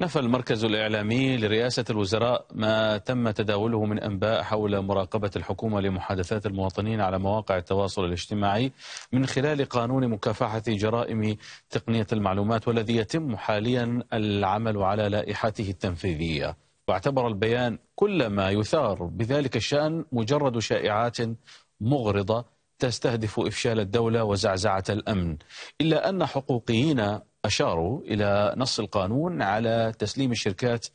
نفى المركز الإعلامي لرئاسة الوزراء ما تم تداوله من أنباء حول مراقبة الحكومة لمحادثات المواطنين على مواقع التواصل الاجتماعي من خلال قانون مكافحة جرائم تقنية المعلومات والذي يتم حاليا العمل على لائحته التنفيذية واعتبر البيان كل ما يثار بذلك الشأن مجرد شائعات مغرضة تستهدف إفشال الدولة وزعزعة الأمن إلا أن حقوقيين أشاروا إلى نص القانون على تسليم الشركات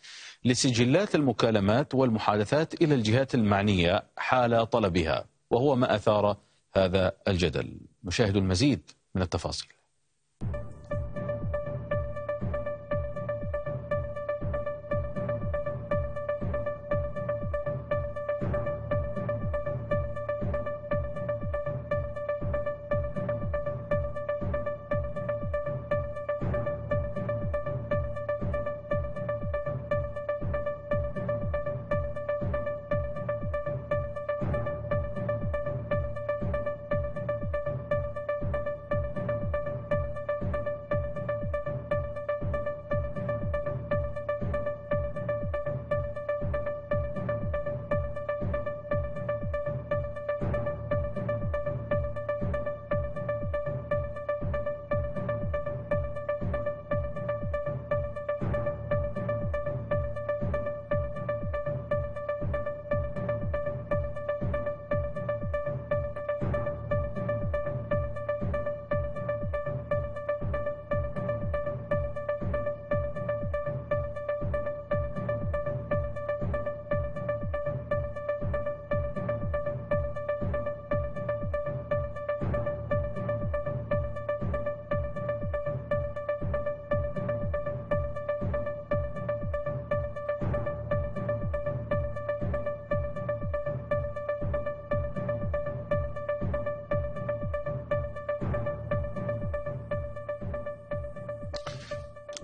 لسجلات المكالمات والمحادثات إلى الجهات المعنية حال طلبها وهو ما أثار هذا الجدل نشاهد المزيد من التفاصيل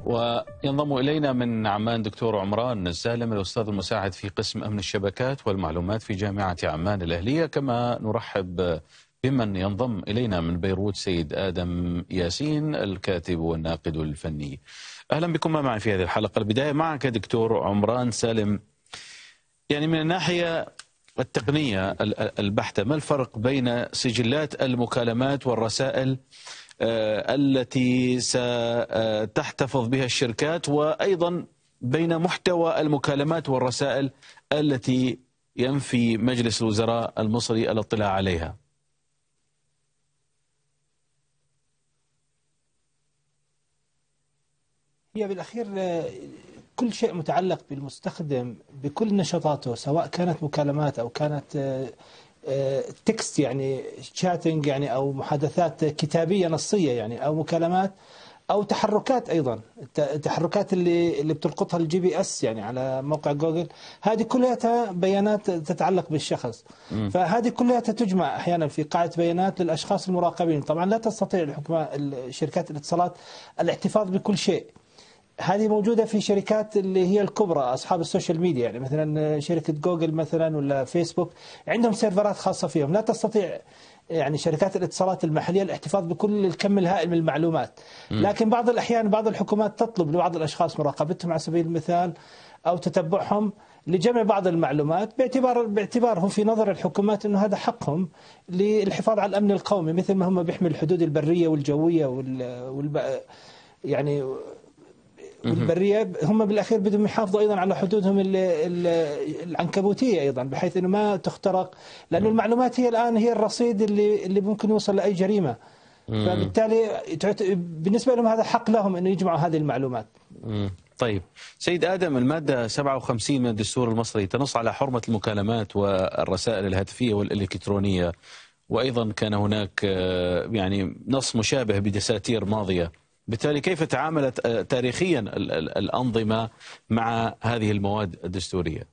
وينضم إلينا من عمان دكتور عمران السالم الأستاذ المساعد في قسم أمن الشبكات والمعلومات في جامعة عمان الأهلية كما نرحب بمن ينضم إلينا من بيروت سيد آدم ياسين الكاتب والناقد الفني أهلا بكم معي في هذه الحلقة البداية معك دكتور عمران سالم يعني من الناحية التقنية البحتة ما الفرق بين سجلات المكالمات والرسائل آه، التي ستحتفظ آه، بها الشركات وايضا بين محتوى المكالمات والرسائل التي ينفي مجلس الوزراء المصري الاطلاع عليها. هي بالاخير آه، كل شيء متعلق بالمستخدم بكل نشاطاته سواء كانت مكالمات او كانت تكست يعني شاتنج يعني او محادثات كتابيه نصيه يعني او مكالمات او تحركات ايضا التحركات اللي اللي بتلقطها الجي بي اس يعني على موقع جوجل هذه كلها بيانات تتعلق بالشخص فهذه كلها تجمع احيانا في قاعده بيانات للاشخاص المراقبين طبعا لا تستطيع الحكومه شركات الاتصالات الاحتفاظ بكل شيء هذه موجوده في شركات اللي هي الكبرى اصحاب السوشيال ميديا يعني مثلا شركه جوجل مثلا ولا فيسبوك عندهم سيرفرات خاصه فيهم لا تستطيع يعني شركات الاتصالات المحليه الاحتفاظ بكل الكم الهائل من المعلومات م. لكن بعض الاحيان بعض الحكومات تطلب لبعض الاشخاص مراقبتهم على سبيل المثال او تتبعهم لجمع بعض المعلومات باعتبار باعتبارهم في نظر الحكومات انه هذا حقهم للحفاظ على الامن القومي مثل ما هم بيحمي الحدود البريه والجويه وال, يعني البريه هم بالاخير بدهم يحافظوا ايضا على حدودهم الـ الـ العنكبوتيه ايضا بحيث انه ما تخترق لانه المعلومات هي الان هي الرصيد اللي اللي ممكن يوصل لاي جريمه فبالتالي بالنسبه لهم هذا حق لهم انه يجمعوا هذه المعلومات. طيب سيد ادم الماده 57 من الدستور المصري تنص على حرمه المكالمات والرسائل الهاتفيه والالكترونيه وايضا كان هناك آه، يعني نص مشابه بدساتير ماضيه بالتالي كيف تعاملت آه، تاريخيا الأنظمة مع هذه المواد الدستورية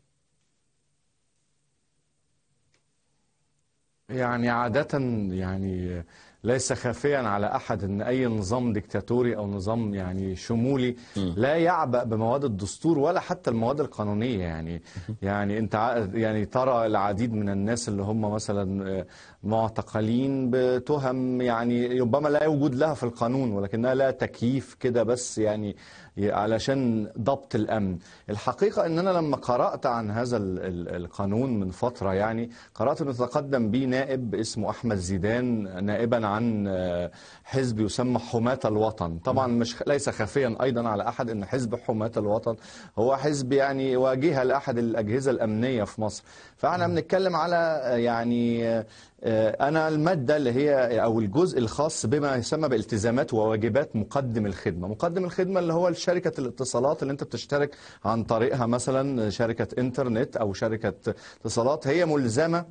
يعني عادة يعني ليس خافيا على أحد أن أي نظام ديكتاتوري أو نظام يعني شمولي لا يعبأ بمواد الدستور ولا حتى المواد القانونية يعني يعني أنت يعني ترى العديد من الناس اللي هم مثلا آه، معتقلين بتهم يعني ربما لا يوجد لها في القانون ولكنها لا تكييف كده بس يعني علشان ضبط الامن الحقيقه ان انا لما قرات عن هذا القانون من فتره يعني قرات انه تقدم به نائب اسمه احمد زيدان نائبا عن آه، حزب يسمى حماه الوطن طبعا مش ليس خفيا ايضا على احد ان حزب حماه الوطن هو حزب يعني واجهه لاحد الاجهزه الامنيه في مصر فاحنا نعم. بنتكلم على آه، يعني آه، آه، انا الماده اللي هي او الجزء الخاص بما يسمى بالتزامات وواجبات مقدم الخدمه مقدم الخدمه اللي هو شركه الاتصالات اللي انت بتشترك عن طريقها مثلا شركه انترنت او شركه اتصالات هي ملزمه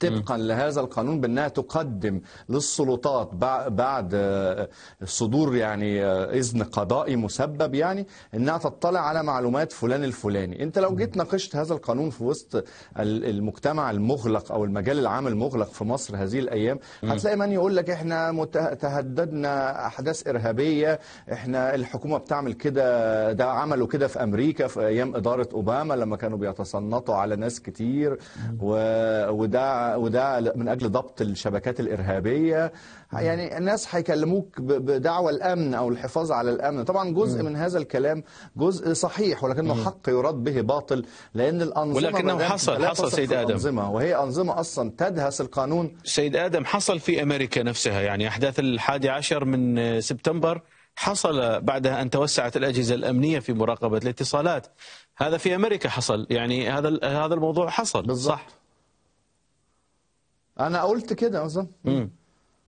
طبقا لهذا القانون بأنها تقدم للسلطات بعد آه، صدور يعني آه، إذن قضائي مسبب يعني أنها تطلع على معلومات فلان الفلاني أنت لو جيت ناقشت هذا القانون في وسط المجتمع المغلق أو المجال العام المغلق في مصر هذه الأيام هتلاقي من يقول لك إحنا تهددنا أحداث إرهابية إحنا الحكومة بتعمل كده ده عملوا كده في أمريكا في أيام إدارة أوباما لما كانوا بيتصنطوا على ناس كتير وده وده من اجل ضبط الشبكات الارهابيه يعني الناس هيكلموك بدعوى الامن او الحفاظ على الامن طبعا جزء من هذا الكلام جزء صحيح ولكنه حق يراد به باطل لان الانظمه ولكنه حصل حصل سيد ادم وهي انظمه اصلا تدهس القانون سيد ادم حصل في امريكا نفسها يعني احداث الحادي عشر من سبتمبر حصل بعدها ان توسعت الاجهزه الامنيه في مراقبه الاتصالات هذا في امريكا حصل يعني هذا هذا الموضوع حصل بالضبط. صح انا قلت كده اصلا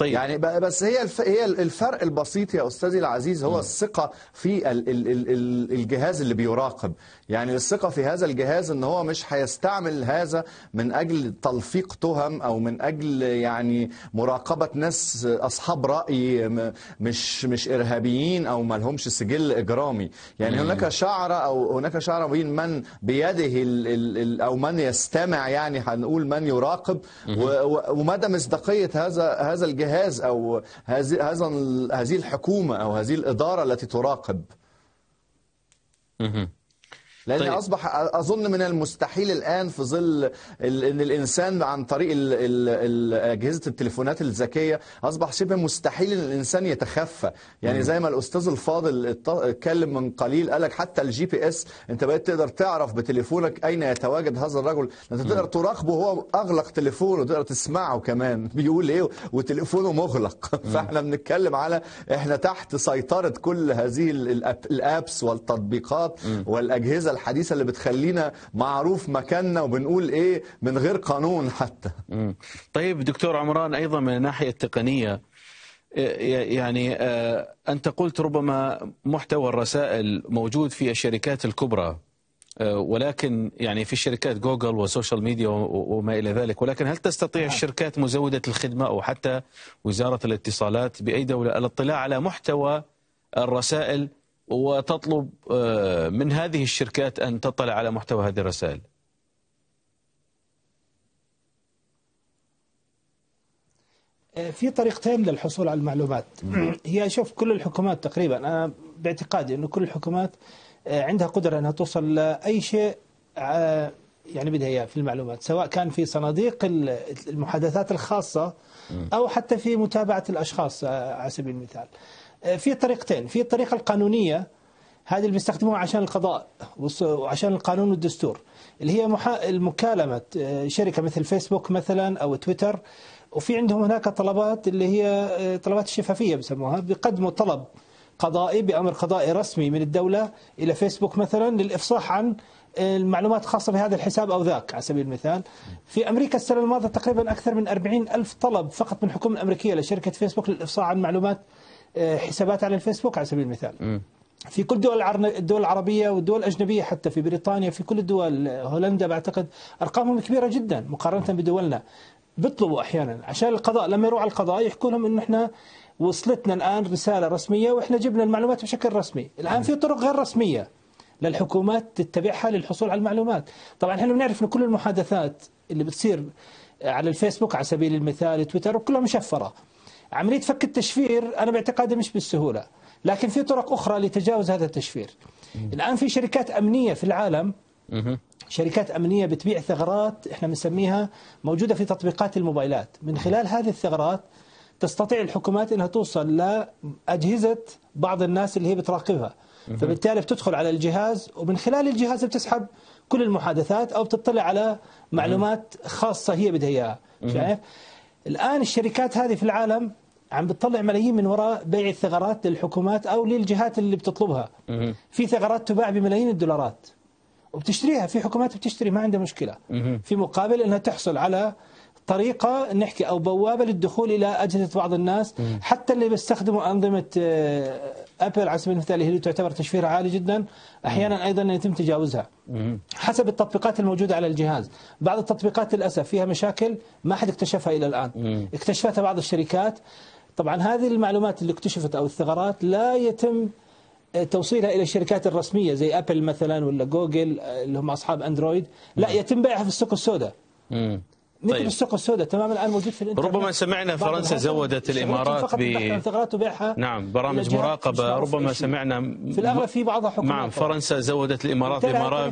طيب. يعني بس هي هي الفرق البسيط يا استاذي العزيز هو الثقه في الـ الـ الـ الجهاز اللي بيراقب يعني الثقه في هذا الجهاز ان هو مش هيستعمل هذا من اجل تلفيق تهم او من اجل يعني مراقبه ناس اصحاب راي مش مش ارهابيين او ما لهمش سجل اجرامي يعني مم. هناك شعره او هناك شعره بين من بيده الـ الـ او من يستمع يعني هنقول من يراقب ومدى مصداقيه هذا هذا الجهاز الجهاز او هذه الحكومه او هذه الاداره التي تراقب. لان طيب. اصبح اظن من المستحيل الان في ظل ان الانسان عن طريق اجهزه التليفونات الذكيه اصبح شبه مستحيل ان الانسان يتخفى يعني زي ما الاستاذ الفاضل اتكلم من قليل قالك حتى الجي بي اس انت بقيت تقدر تعرف بتليفونك اين يتواجد هذا الرجل انت تقدر تراقبه وهو اغلق تليفونه تقدر تسمعه كمان بيقول ايه وتليفونه مغلق فاحنا بنتكلم على احنا تحت سيطره كل هذه الابس والتطبيقات والاجهزه الحديثه اللي بتخلينا معروف مكاننا وبنقول ايه من غير قانون حتى طيب دكتور عمران ايضا من الناحيه التقنيه إيه، إيه، يعني آه، انت قلت ربما محتوى الرسائل موجود في الشركات الكبرى آه، ولكن يعني في شركات جوجل وسوشيال ميديا وما الى ذلك ولكن هل تستطيع نعم. الشركات مزوده الخدمه او حتى وزاره الاتصالات باي دوله الاطلاع على محتوى الرسائل وتطلب آه، من هذه الشركات أن تطلع على محتوى هذه الرسائل آه، في طريقتين للحصول على المعلومات هي شوف كل الحكومات تقريبا أنا باعتقادي أنه كل الحكومات آه، عندها قدرة أنها توصل لأي شيء يعني بدها اياه في المعلومات سواء كان في صناديق المحادثات الخاصه او حتى في متابعه الاشخاص على سبيل المثال. آه، في طريقتين في الطريقة القانونية هذه اللي بيستخدموها عشان القضاء وعشان القانون والدستور اللي هي المكالمه آه، شركة مثل فيسبوك مثلا أو تويتر وفي عندهم هناك طلبات اللي هي آه، طلبات الشفافية بسموها بيقدموا طلب قضائي بأمر قضائي رسمي من الدولة إلى فيسبوك مثلا للإفصاح عن المعلومات خاصة بهذا الحساب أو ذاك على سبيل المثال في أمريكا السنة الماضية تقريبا أكثر من 40 ألف طلب فقط من الحكومة الأمريكية لشركة فيسبوك للإفصاح عن معلومات حسابات على الفيسبوك على سبيل المثال م. في كل دول الدول العربية والدول الأجنبية حتى في بريطانيا في كل الدول هولندا بعتقد أرقامهم كبيرة جدا مقارنة بدولنا بيطلبوا أحيانا عشان القضاء لما يروح على القضاء يحكوا لهم إنه إحنا وصلتنا الآن رسالة رسمية وإحنا جبنا المعلومات بشكل رسمي الآن في طرق غير رسمية للحكومات تتبعها للحصول على المعلومات طبعا احنا بنعرف إن كل المحادثات اللي بتصير على الفيسبوك على سبيل المثال تويتر كلها مشفرة عملية فك التشفير أنا باعتقادي مش بالسهولة لكن في طرق أخرى لتجاوز هذا التشفير الآن في شركات أمنية في العالم شركات أمنية بتبيع ثغرات إحنا بنسميها موجودة في تطبيقات الموبايلات من خلال هذه الثغرات تستطيع الحكومات أنها توصل لأجهزة بعض الناس اللي هي بتراقبها فبالتالي بتدخل على الجهاز ومن خلال الجهاز بتسحب كل المحادثات أو بتطلع على معلومات خاصة هي بدها إياها شايف؟ الآن الشركات هذه في العالم عم بتطلع ملايين من وراء بيع الثغرات للحكومات أو للجهات اللي بتطلبها في ثغرات تباع بملايين الدولارات وبتشتريها في حكومات بتشتري ما عندها مشكلة في مقابل أنها تحصل على طريقة نحكي أو بوابة للدخول إلى أجهزة بعض الناس حتى اللي بيستخدموا أنظمة أبل آه، على سبيل المثال اللي تعتبر تشفيرها عالي جدا أحيانا أيضا يتم تجاوزها حسب التطبيقات الموجودة على الجهاز بعض التطبيقات للأسف فيها مشاكل ما حد اكتشفها إلى الآن اكتشفتها بعض الشركات طبعا هذه المعلومات اللي اكتشفت أو الثغرات لا يتم توصيلها الى الشركات الرسميه زي ابل مثلا ولا جوجل اللي هم اصحاب اندرويد لا يتم بيعها في السوق السوداء مثل طيب. السوق السوداء تماما الان موجود في الانترنت ربما سمعنا فرنسا زودت الامارات ب وبيعها نعم برامج مراقبه ربما سمعنا في الاغلب في بعضها حكومات نعم فرنسا زودت الامارات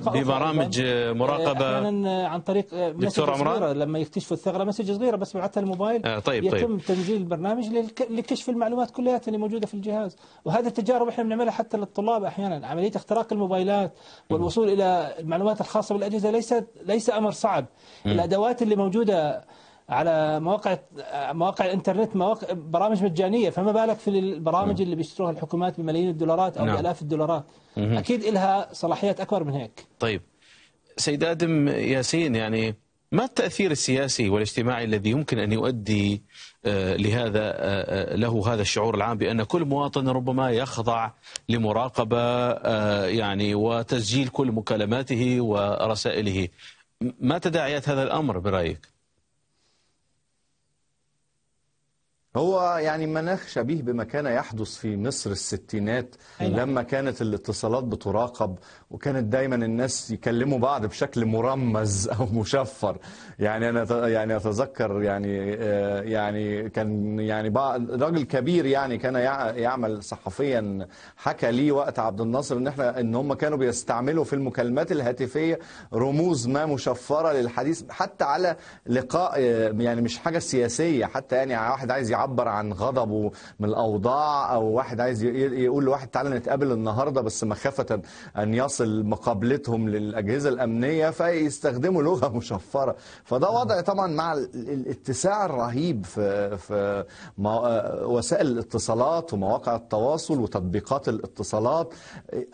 ببرامج مراقبه آه، احيانا آه، عن طريق آه، دكتور عمران لما يكتشفوا الثغره مسج صغيره بس بعثها الموبايل آه طيب, طيب. يتم طيب. تنزيل البرنامج لكشف المعلومات كلها اللي موجوده في الجهاز وهذه التجارب احنا بنعملها حتى للطلاب احيانا عمليه اختراق الموبايلات والوصول الى المعلومات الخاصه بالاجهزه ليست ليس امر صعب الادوات اللي موجوده موجودة على مواقع مواقع الانترنت مواقع برامج مجانيه فما بالك في البرامج نعم. اللي بيشتروها الحكومات بملايين الدولارات او نعم. بالاف الدولارات مم. اكيد لها صلاحيات اكبر من هيك طيب سيد ادم ياسين يعني ما التاثير السياسي والاجتماعي الذي يمكن ان يؤدي آه، لهذا آه، آه، له هذا الشعور العام بان كل مواطن ربما يخضع لمراقبه يعني وتسجيل كل مكالماته ورسائله ما تداعيات هذا الأمر برأيك؟ هو يعني مناخ شبيه بما كان يحدث في مصر الستينات أيوة. لما كانت الاتصالات بتراقب وكانت دايما الناس يكلموا بعض بشكل مرمز او مشفر يعني انا يعني اتذكر يعني آه، يعني كان يعني راجل كبير يعني كان يعمل صحفيا حكى لي وقت عبد الناصر ان احنا ان هم كانوا بيستعملوا في المكالمات الهاتفيه رموز ما مشفره للحديث حتى على لقاء آه، يعني مش حاجه سياسيه حتى يعني واحد عايز يعرف يعبر عن غضبه من الاوضاع او واحد عايز يقول لواحد تعالى نتقابل النهارده بس مخافه ان يصل مقابلتهم للاجهزه الامنيه فيستخدموا لغه مشفره فده وضع طبعا مع الاتساع الرهيب في في وسائل الاتصالات ومواقع التواصل وتطبيقات الاتصالات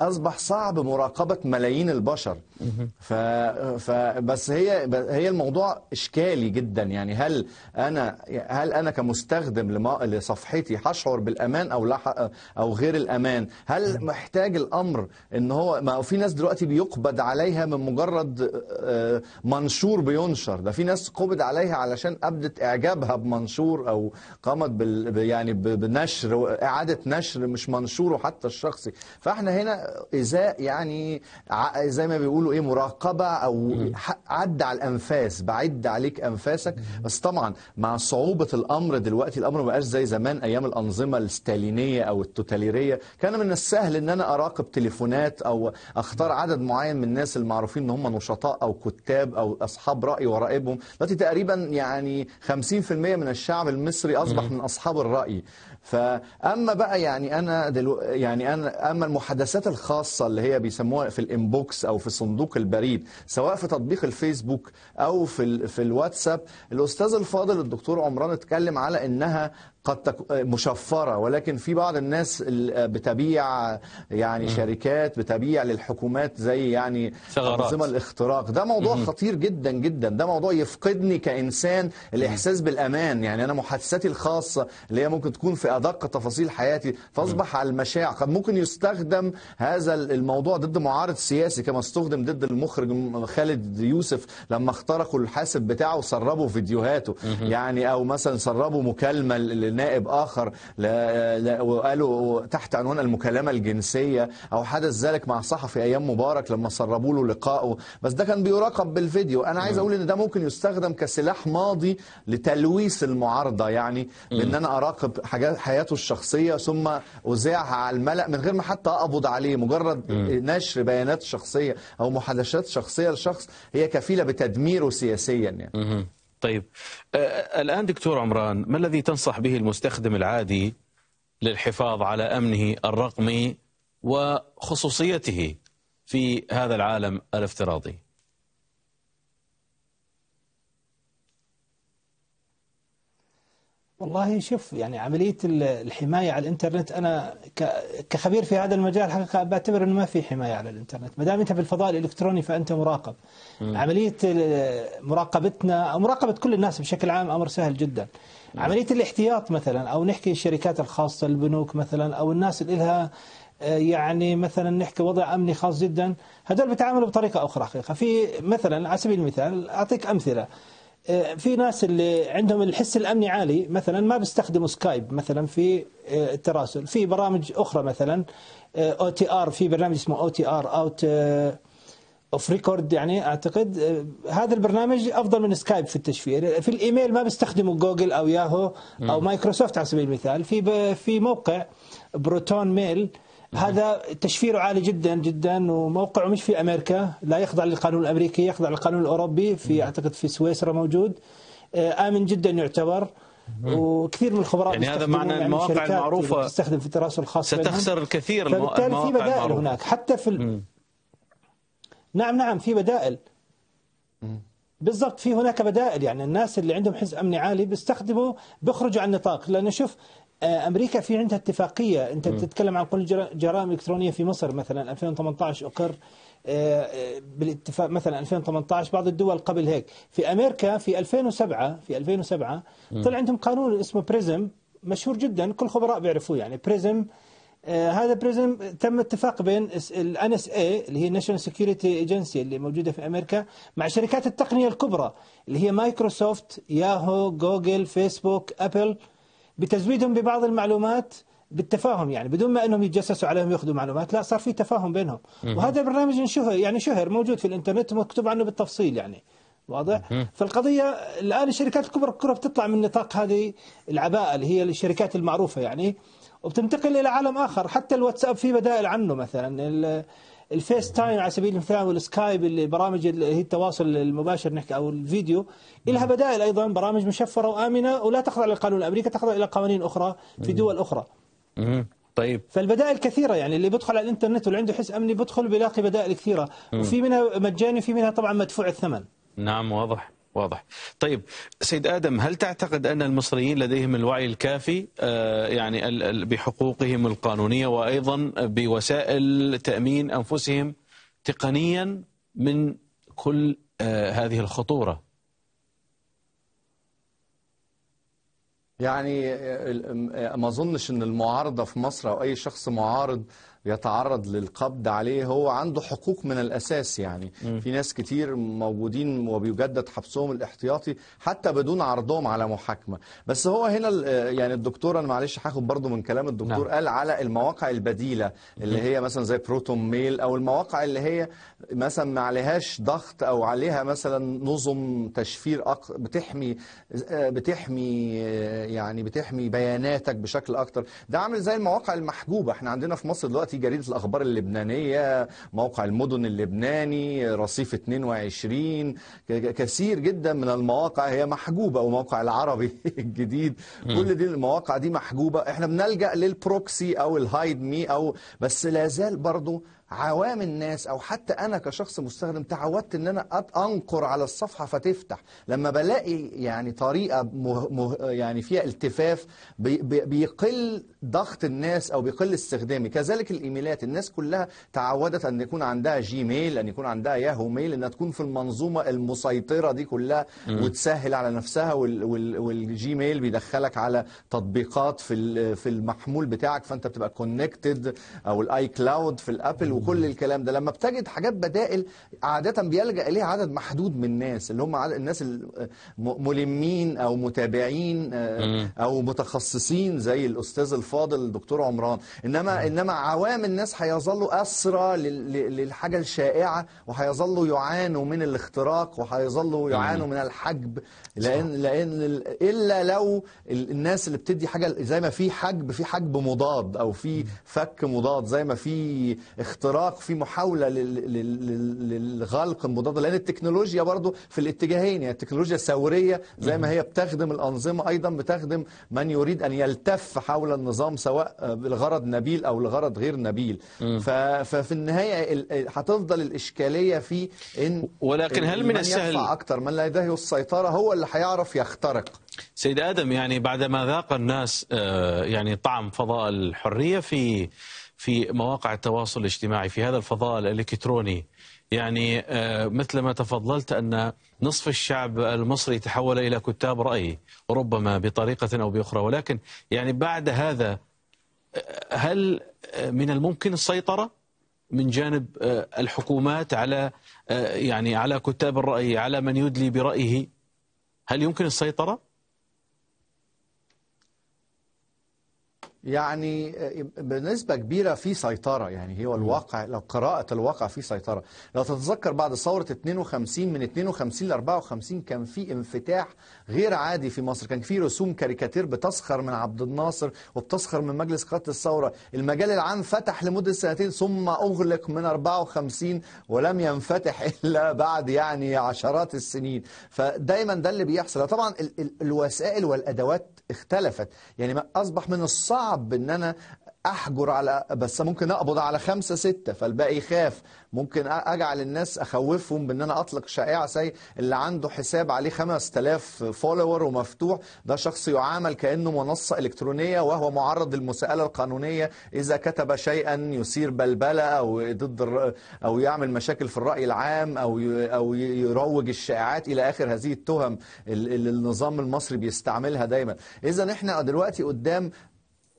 اصبح صعب مراقبه ملايين البشر ف فبس هي هي الموضوع اشكالي جدا يعني هل انا هل انا كمستخدم اقدم لصفحتي هشعر بالامان او او غير الامان هل محتاج الامر ان هو ما في ناس دلوقتي بيقبض عليها من مجرد آه، منشور بينشر ده في ناس قبض عليها علشان ابدت اعجابها بمنشور او قامت بال يعني بنشر اعاده نشر مش منشوره حتى الشخصي فاحنا هنا ازاء يعني زي ما بيقولوا ايه مراقبه او عد على الانفاس بعد عليك انفاسك بس طبعا مع صعوبه الامر دلوقتي الامر ما بقاش زي زمان ايام الانظمه الستالينيه او التوتاليريه كان من السهل ان انا اراقب تليفونات او اختار عدد معين من الناس المعروفين ان هم نشطاء او كتاب او اصحاب راي ورائبهم دلوقتي تقريبا يعني 50% من الشعب المصري اصبح من اصحاب الراي فاما بقى يعني انا دلو يعني انا اما المحادثات الخاصه اللي هي بيسموها في الانبوكس او في صندوق البريد سواء في تطبيق الفيسبوك او في في الواتساب الاستاذ الفاضل الدكتور عمران اتكلم على انها لها قد مشفرة ولكن في بعض الناس بتبيع يعني شركات بتبيع للحكومات زي يعني أنظمة الاختراق ده موضوع خطير جدا جدا ده موضوع يفقدني كإنسان الإحساس بالأمان يعني أنا محادثاتي الخاصة اللي هي ممكن تكون في أدق تفاصيل حياتي فأصبح على المشاع قد ممكن يستخدم هذا الموضوع ضد معارض سياسي كما استخدم ضد المخرج خالد يوسف لما اخترقوا الحاسب بتاعه وسربوا فيديوهاته يعني أو مثلا سربوا مكالمة لنائب آخر لا لا وقالوا تحت عنوان المكالمة الجنسية أو حدث ذلك مع صحفي أيام مبارك لما سربوا له لقائه بس ده كان بيراقب بالفيديو أنا عايز أقول إن ده ممكن يستخدم كسلاح ماضي لتلويث المعارضة يعني بإن أنا أراقب حاجات حياته الشخصية ثم أذاعها على الملأ من غير ما حتى أقبض عليه مجرد نشر بيانات شخصية أو محادثات شخصية لشخص هي كفيلة بتدميره سياسيا يعني طيب آه، الآن دكتور عمران ما الذي تنصح به المستخدم العادي للحفاظ على أمنه الرقمي وخصوصيته في هذا العالم الافتراضي والله شوف يعني عملية الحماية على الإنترنت أنا كخبير في هذا المجال حقيقة بعتبر أنه ما في حماية على الإنترنت ما دام أنت في الفضاء الإلكتروني فأنت مراقب م. عملية مراقبتنا أو مراقبة كل الناس بشكل عام أمر سهل جدا م. عملية الاحتياط مثلا أو نحكي الشركات الخاصة البنوك مثلا أو الناس اللي لها آه، يعني مثلا نحكي وضع امني خاص جدا هذول بيتعاملوا بطريقه اخرى حقيقه في مثلا على سبيل المثال اعطيك امثله آه، في ناس اللي عندهم الحس الامني عالي مثلا ما بيستخدموا سكايب مثلا في آه، التراسل في برامج اخرى مثلا او تي ار في برنامج اسمه او تي ار اوت اوف ريكورد يعني اعتقد آه، هذا البرنامج افضل من سكايب في التشفير في الايميل ما بيستخدموا جوجل او ياهو او مايكروسوفت على سبيل المثال في في موقع بروتون ميل هذا تشفيره عالي جدا جدا وموقعه مش في امريكا لا يخضع للقانون الامريكي يخضع للقانون الاوروبي في اعتقد في سويسرا موجود آه، امن جدا يعتبر وكثير من الخبراء يعني هذا معنى يعني المواقع المعروفه تستخدم في التراسل الخاص ستخسر الكثير المعروفه في بدائل المعروفة. هناك حتى في ال... نعم نعم في بدائل بالضبط في هناك بدائل يعني الناس اللي عندهم حس امني عالي بيستخدموا بيخرجوا عن النطاق لانه شوف آه، امريكا في عندها اتفاقيه انت بتتكلم عن كل الجرائم الالكترونيه في مصر مثلا 2018 اقر آه، آه، بالاتفاق مثلا 2018 بعض الدول قبل هيك في امريكا في 2007 في 2007 طلع عندهم قانون اسمه بريزم مشهور جدا كل خبراء بيعرفوه يعني بريزم آه هذا بريزم تم اتفاق بين الان اس اي اللي هي ناشونال سكيورتي ايجنسي اللي موجوده في امريكا مع شركات التقنيه الكبرى اللي هي مايكروسوفت ياهو جوجل فيسبوك ابل بتزويدهم ببعض المعلومات بالتفاهم يعني بدون ما انهم يتجسسوا عليهم ياخذوا معلومات لا صار في تفاهم بينهم وهذا البرنامج انشهر يعني شهر موجود في الانترنت ومكتوب عنه بالتفصيل يعني واضح؟ فالقضية الآن الشركات الكبرى الكرة بتطلع من نطاق هذه العباءة اللي هي الشركات المعروفة يعني وبتنتقل إلى عالم آخر حتى الواتساب في بدائل عنه مثلا الفيس تايم على سبيل المثال والسكايب اللي برامج اللي هي التواصل المباشر نحكي او الفيديو لها بدائل ايضا برامج مشفره وامنه ولا تخضع للقانون الامريكي تخضع الى قوانين اخرى في دول اخرى. طيب فالبدائل كثيره يعني اللي بيدخل على الانترنت واللي عنده حس امني بيدخل بيلاقي بدائل كثيره وفي منها مجاني وفي منها طبعا مدفوع الثمن. نعم واضح. واضح طيب سيد آدم هل تعتقد أن المصريين لديهم الوعي الكافي آه، يعني بحقوقهم القانونية وأيضا بوسائل تأمين أنفسهم تقنيا من كل آه، هذه الخطورة يعني آه، ما اظنش ان المعارضه في مصر او اي شخص معارض يتعرض للقبض عليه هو عنده حقوق من الأساس يعني م. في ناس كتير موجودين وبيجدد حبسهم الاحتياطي حتى بدون عرضهم على محاكمة بس هو هنا يعني الدكتور أنا معلش هاخد برضو من كلام الدكتور نعم. قال على المواقع البديلة اللي هي مثلا زي بروتون ميل أو المواقع اللي هي مثلا ما عليهاش ضغط أو عليها مثلا نظم تشفير أق... بتحمي بتحمي يعني بتحمي بياناتك بشكل أكتر ده عامل زي المواقع المحجوبة احنا عندنا في مصر دلوقتي دلوقتي جريده الاخبار اللبنانيه موقع المدن اللبناني رصيف 22 كثير جدا من المواقع هي محجوبه وموقع العربي الجديد كل دي المواقع دي محجوبه احنا بنلجا للبروكسي او الهايد مي او بس لا زال برضه عوام الناس او حتى انا كشخص مستخدم تعودت ان انا انقر على الصفحه فتفتح لما بلاقي يعني طريقه مه مه يعني فيها التفاف بي بيقل ضغط الناس او بيقل استخدامي كذلك الايميلات الناس كلها تعودت ان يكون عندها جيميل ان يكون عندها ياهو ميل انها تكون في المنظومه المسيطره دي كلها وتسهل على نفسها وال وال والجيميل بيدخلك على تطبيقات في في المحمول بتاعك فانت بتبقى كونكتد او الاي كلاود في الابل وكل الكلام ده لما بتجد حاجات بدائل عادة بيلجأ إليها عدد محدود من الناس اللي هم الناس الملمين أو متابعين آه، أو متخصصين زي الأستاذ الفاضل الدكتور عمران إنما إنما عوام الناس هيظلوا أسرى للحاجة الشائعة وهيظلوا يعانوا من الاختراق وهيظلوا يعانوا من الحجب لأن لأن إلا لو الناس اللي بتدي حاجة زي ما في حجب في حجب مضاد أو في فك مضاد زي ما في اختراق اختراق في محاوله للغلق المضاد لان التكنولوجيا برضه في الاتجاهين يعني التكنولوجيا ثوريه زي ما هي بتخدم الانظمه ايضا بتخدم من يريد ان يلتف حول النظام سواء لغرض نبيل او لغرض غير نبيل ففي النهايه هتفضل الاشكاليه في ان ولكن هل من السهل اكتر من لديه السيطره هو اللي هيعرف يخترق سيد ادم يعني بعدما ذاق الناس آه، يعني طعم فضاء الحريه في في مواقع التواصل الاجتماعي في هذا الفضاء الإلكتروني يعني آه، مثل ما تفضلت أن نصف الشعب المصري تحول إلى كتاب رأي ربما بطريقة أو بأخرى ولكن يعني بعد هذا آه، هل آه، من الممكن السيطرة من جانب الحكومات على يعني على كتاب الرأي على من يدلي برأيه هل يمكن السيطرة؟ يعني آه، بنسبة كبيرة في سيطرة يعني هو الواقع لو قراءة الواقع في سيطرة لو تتذكر بعد ثورة 52 من 52 ل 54 كان في انفتاح غير عادي في مصر كان في رسوم كاريكاتير بتسخر من عبد الناصر وبتسخر من مجلس قادة الثورة المجال العام فتح لمدة سنتين ثم أغلق من 54 ولم ينفتح إلا بعد يعني عشرات السنين فدايما ده اللي بيحصل طبعا الوسائل والأدوات اختلفت يعني ما أصبح من الصعب أن أنا احجر على بس ممكن اقبض على خمسة ستة فالباقي يخاف ممكن اجعل الناس اخوفهم بان انا اطلق شائعة زي اللي عنده حساب عليه 5000 فولور ومفتوح ده شخص يعامل كأنه منصة الكترونية وهو معرض للمساءلة القانونية اذا كتب شيئا يثير بلبلة او ضد او يعمل مشاكل في الرأي العام او او يروج الشائعات الى اخر هذه التهم اللي النظام المصري بيستعملها دايما اذا احنا دلوقتي قدام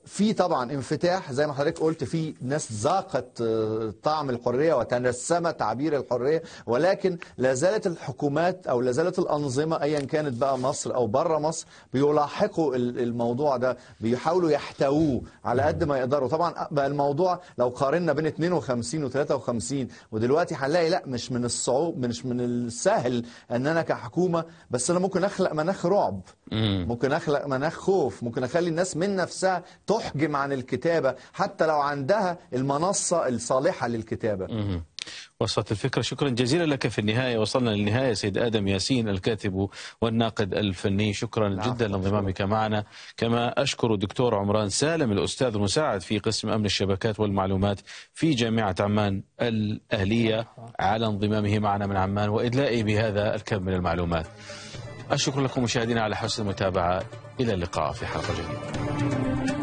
في طبعا انفتاح زي ما حضرتك قلت في ناس ذاقت آه، طعم الحريه وتنسمت تعبير الحريه ولكن لا زالت الحكومات او لا زالت الانظمه ايا كانت بقى مصر او بره مصر بيلاحقوا الموضوع ده بيحاولوا يحتووه على قد ما يقدروا طبعا آه، بقى الموضوع لو قارنا بين 52 و53 ودلوقتي هنلاقي لا مش من الصعوب مش من السهل ان انا كحكومه بس انا ممكن اخلق مناخ رعب ممكن اخلق مناخ خوف ممكن اخلي الناس من نفسها تحجم عن الكتابه حتى لو عندها المنصه الصالحه للكتابه وصلت الفكرة شكرا جزيلا لك في النهاية وصلنا للنهاية سيد آدم ياسين الكاتب والناقد الفني شكرا جدا لانضمامك معنا كما أشكر دكتور عمران سالم الأستاذ المساعد في قسم أمن الشبكات والمعلومات في جامعة عمان الأهلية على انضمامه معنا من عمان وإدلائه بهذا الكم من المعلومات الشكر لكم مشاهدينا على حسن المتابعة إلى اللقاء في حلقة جديدة